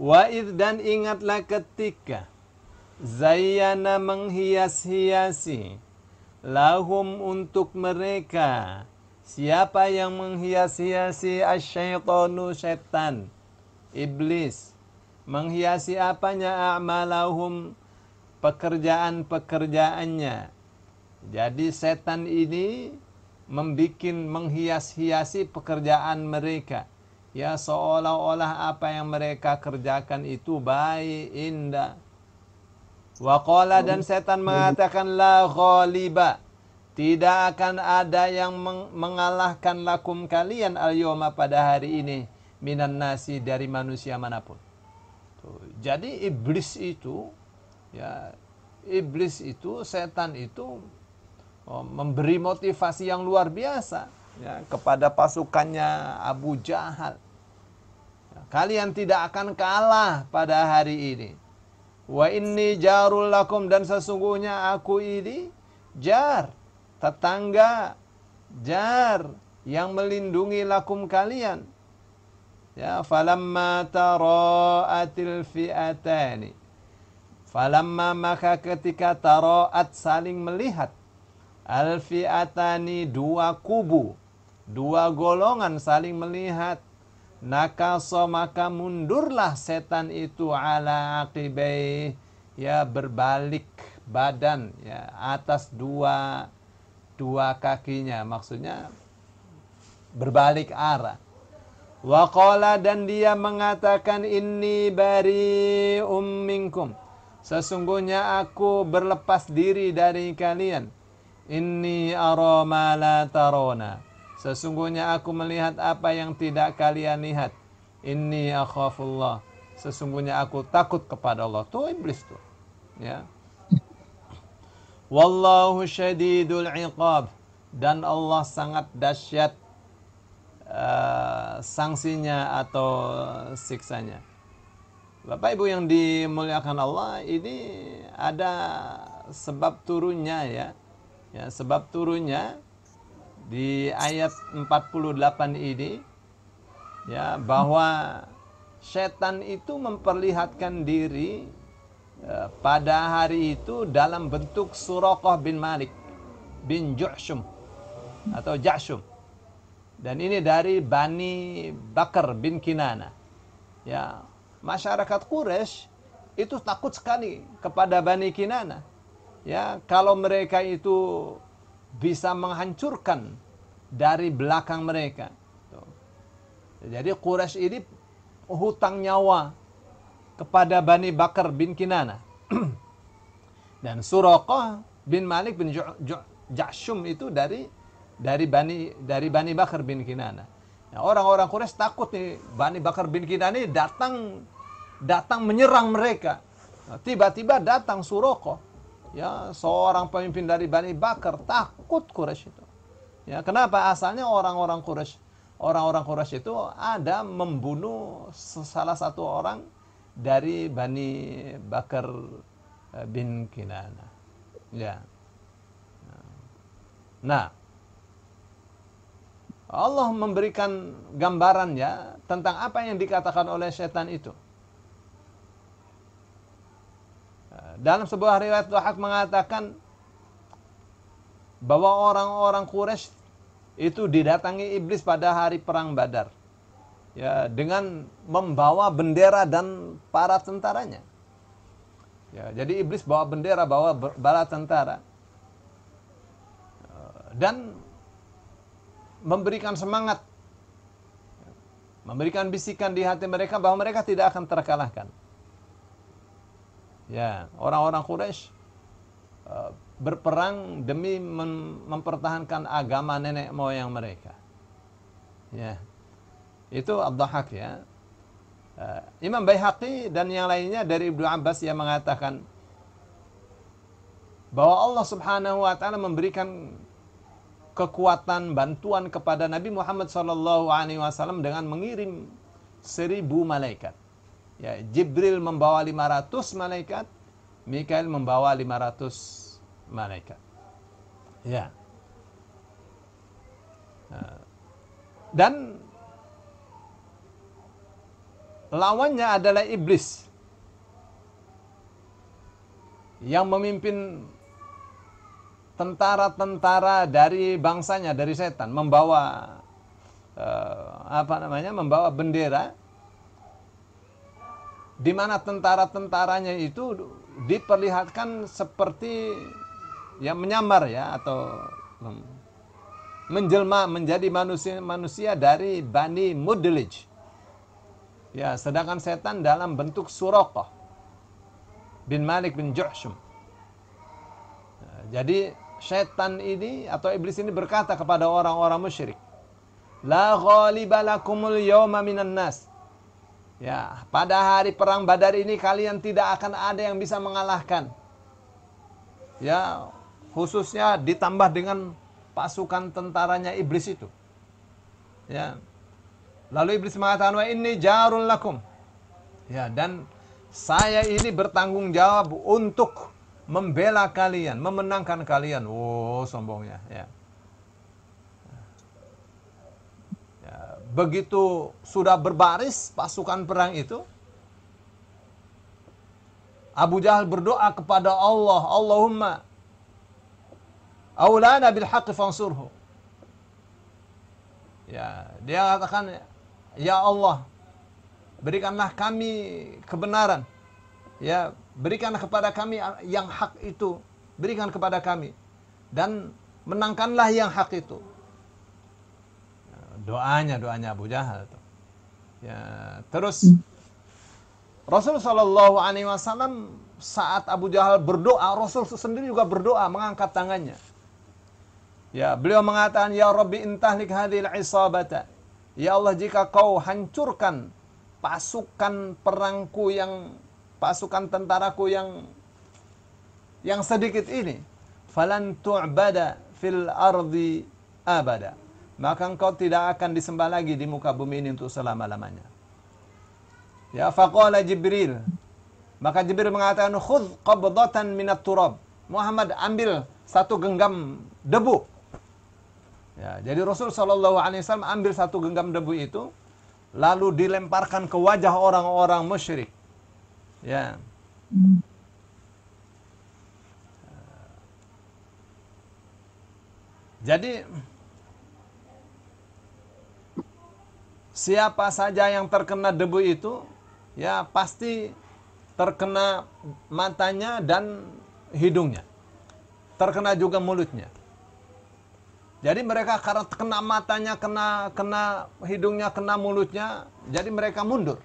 Wa dan ingatlah ketika Zayana menghias-hiasi lahum untuk mereka siapa yang menghias-hiasi asyaitonu setan iblis menghiasi apanya a'malahum pekerjaan-pekerjaannya jadi setan ini Membikin menghias-hiasi pekerjaan mereka Ya seolah-olah apa yang mereka kerjakan itu baik, indah. Waqala dan setan mengatakan la ghaliba. Tidak akan ada yang mengalahkan lakum kalian al yoma pada hari ini minan nasi dari manusia manapun. Jadi iblis itu ya iblis itu setan itu oh, memberi motivasi yang luar biasa ya, kepada pasukannya Abu Jahal. Ya, kalian tidak akan kalah pada hari ini. Wa inni jarul lakum dan sesungguhnya aku ini jar, tetangga, jar yang melindungi lakum kalian. Ya, falamma tara'atil fi'atani. Falamma maka ketika tara'at saling melihat. Al fi'atani dua kubu Dua golongan saling melihat. Nakaso maka mundurlah setan itu ala akibai ya berbalik badan ya atas dua dua kakinya maksudnya berbalik arah waqala dan dia mengatakan ini bari umminkum sesungguhnya aku berlepas diri dari kalian ini aroma la tarona Sesungguhnya aku melihat apa yang tidak kalian lihat. Ini akhafullah. Sesungguhnya aku takut kepada Allah. Tuh iblis tuh. Ya. Wallahu syadidul iqab. Dan Allah sangat dahsyat uh, eh, sanksinya atau siksanya. Bapak Ibu yang dimuliakan Allah, ini ada sebab turunnya ya. Ya, sebab turunnya di ayat 48 ini ya bahwa setan itu memperlihatkan diri eh, pada hari itu dalam bentuk Surakah bin Malik bin Ju'shum atau Ja'shum. Dan ini dari Bani Bakar bin Kinana. Ya, masyarakat Quraisy itu takut sekali kepada Bani Kinana. Ya, kalau mereka itu bisa menghancurkan dari belakang mereka. Jadi Quraisy ini hutang nyawa kepada Bani Bakar bin Kinana. Dan Suraqah bin Malik bin Ja'shum itu dari dari Bani dari Bani Bakar bin Kinana. orang nah, orang-orang Quraisy takut nih Bani Bakar bin Kinana ini datang datang menyerang mereka. Nah, tiba-tiba nah, datang Suraqah ya seorang pemimpin dari Bani Bakar takut Quraisy itu. Ya, kenapa? Asalnya orang-orang Quraisy, orang-orang Quraisy itu ada membunuh salah satu orang dari Bani Bakar eh, bin Kinana. Ya. Nah, Allah memberikan gambaran ya tentang apa yang dikatakan oleh setan itu. Dalam sebuah riwayat Dohak mengatakan bahwa orang-orang Quraisy itu didatangi iblis pada hari perang Badar. Ya, dengan membawa bendera dan para tentaranya. Ya, jadi iblis bawa bendera, bawa bala tentara. Dan memberikan semangat memberikan bisikan di hati mereka bahwa mereka tidak akan terkalahkan. Ya, orang-orang Quraisy eh, berperang demi mempertahankan agama nenek moyang mereka. Ya. Itu ad Hak ya. Eh, Imam Baihaqi dan yang lainnya dari Ibnu Abbas yang mengatakan bahwa Allah Subhanahu wa taala memberikan kekuatan bantuan kepada Nabi Muhammad SAW dengan mengirim seribu malaikat. Ya, Jibril membawa 500 malaikat, Mikail membawa 500 malaikat. Ya. Nah, dan lawannya adalah iblis yang memimpin tentara-tentara dari bangsanya dari setan membawa eh, apa namanya membawa bendera di mana tentara-tentaranya itu diperlihatkan seperti yang menyamar ya atau hmm, menjelma menjadi manusia-manusia dari Bani Mudlij. Ya, sedangkan setan dalam bentuk Suraqah bin Malik bin Juhshum. Jadi setan ini atau iblis ini berkata kepada orang-orang musyrik, "La ghalibalakumul yawma minan nas." Ya, pada hari perang Badar ini kalian tidak akan ada yang bisa mengalahkan. Ya, khususnya ditambah dengan pasukan tentaranya iblis itu. Ya. Lalu iblis mengatakan, "Wa ini jarul lakum." Ya, dan saya ini bertanggung jawab untuk membela kalian, memenangkan kalian. Wow, oh, sombongnya, ya. ya. begitu sudah berbaris pasukan perang itu, Abu Jahal berdoa kepada Allah, Allahumma awlana bil haqqi fansurhu. Ya, dia katakan, ya Allah, berikanlah kami kebenaran. Ya, berikan kepada kami yang hak itu, berikan kepada kami dan menangkanlah yang hak itu doanya doanya Abu Jahal tuh. Ya, terus hmm. Rasul Shallallahu Alaihi Wasallam saat Abu Jahal berdoa, Rasul sendiri juga berdoa mengangkat tangannya. Ya, beliau mengatakan, Ya Rabbi intahlik hadil isabata. Ya Allah, jika kau hancurkan pasukan perangku yang, pasukan tentaraku yang yang sedikit ini, falan tu'bada fil ardi abada maka engkau tidak akan disembah lagi di muka bumi ini untuk selama-lamanya. Ya faqala Jibril. Maka Jibril mengatakan khudh qabdatan minat turab. Muhammad ambil satu genggam debu. Ya, jadi Rasul saw. alaihi wasallam ambil satu genggam debu itu lalu dilemparkan ke wajah orang-orang musyrik. Ya. Jadi siapa saja yang terkena debu itu ya pasti terkena matanya dan hidungnya. Terkena juga mulutnya. Jadi mereka karena terkena matanya, kena kena hidungnya, kena mulutnya, jadi mereka mundur.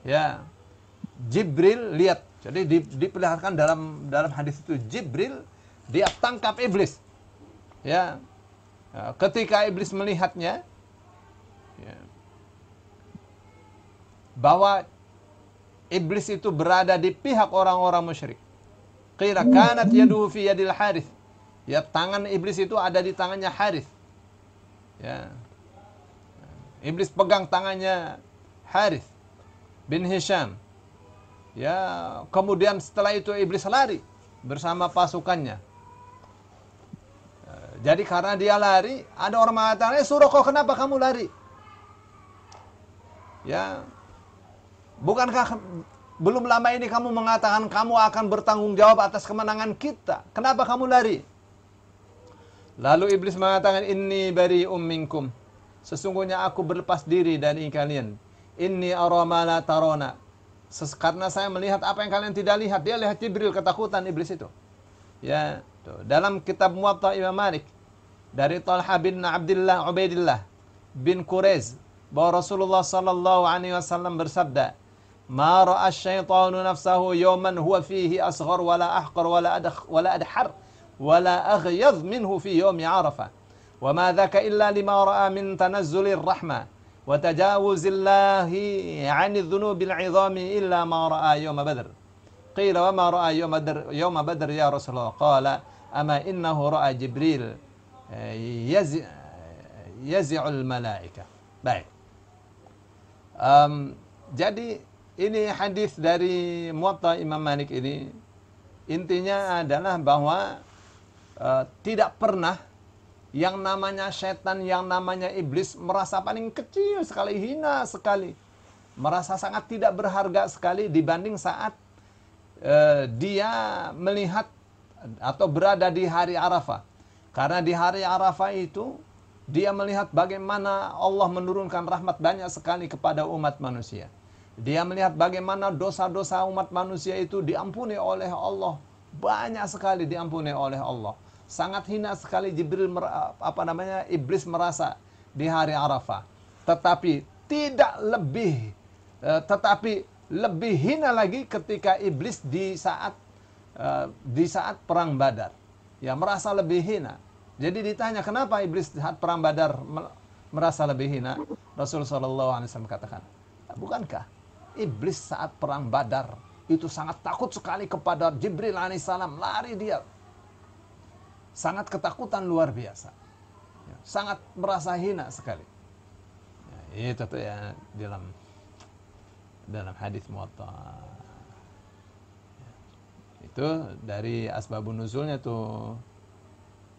Ya. Jibril lihat. Jadi diperlihatkan dalam dalam hadis itu Jibril dia tangkap iblis. Ya. Ketika iblis melihatnya, bahwa iblis itu berada di pihak orang-orang musyrik. kira kanat yaduhu fi yadil Harith. Ya, tangan iblis itu ada di tangannya Harith. Ya. Iblis pegang tangannya Harith bin Hisham. Ya, kemudian setelah itu iblis lari bersama pasukannya. Ya, jadi karena dia lari, ada orang mengatakan, eh kau kenapa kamu lari? Ya, Bukankah belum lama ini kamu mengatakan kamu akan bertanggung jawab atas kemenangan kita? Kenapa kamu lari? Lalu iblis mengatakan, ini bari umminkum. Sesungguhnya aku berlepas diri dari kalian. Ini aromala tarona. Karena saya melihat apa yang kalian tidak lihat. Dia lihat Jibril, ketakutan iblis itu. Ya, tuh. Dalam kitab Muwatta Imam Malik. Dari Talha bin Abdullah Ubaidillah bin Quraiz. Bahwa Rasulullah Sallallahu Alaihi Wasallam bersabda. ما رأى الشيطان نفسه يوما هو فيه أصغر ولا أحقر ولا أدخ ولا أدحر ولا أغيظ منه في يوم عرفة وما ذاك إلا لما رأى من تنزل الرحمة وتجاوز الله عن الذنوب العظام إلا ما رأى يوم بدر قيل وما رأى يوم بدر, يوم بدر يا رسول الله قال أما إنه رأى جبريل آه، يزع, آه، يزع الملائكة باي أم جدي ini hadis dari Muwatta Imam Malik ini intinya adalah bahwa e, tidak pernah yang namanya setan, yang namanya iblis merasa paling kecil sekali, hina sekali, merasa sangat tidak berharga sekali dibanding saat e, dia melihat atau berada di hari Arafah. Karena di hari Arafah itu dia melihat bagaimana Allah menurunkan rahmat banyak sekali kepada umat manusia. Dia melihat bagaimana dosa-dosa umat manusia itu diampuni oleh Allah. Banyak sekali diampuni oleh Allah. Sangat hina sekali Jibril apa namanya iblis merasa di hari Arafah. Tetapi tidak lebih eh, tetapi lebih hina lagi ketika iblis di saat eh, di saat perang Badar. Ya merasa lebih hina. Jadi ditanya kenapa iblis di saat perang Badar merasa lebih hina? Rasulullah SAW katakan, bukankah Iblis saat perang Badar itu sangat takut sekali kepada Jibril alaihissalam, lari dia. Sangat ketakutan luar biasa. Ya, sangat merasa hina sekali. Ya, itu tuh ya dalam dalam hadis muatta ya, itu dari asbabun nuzulnya tuh.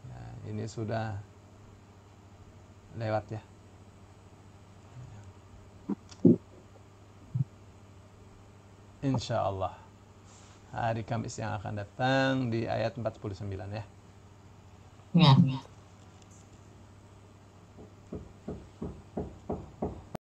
Ya, ini sudah lewat ya. insya Allah hari Kamis yang akan datang di ayat 49 ya. Ya.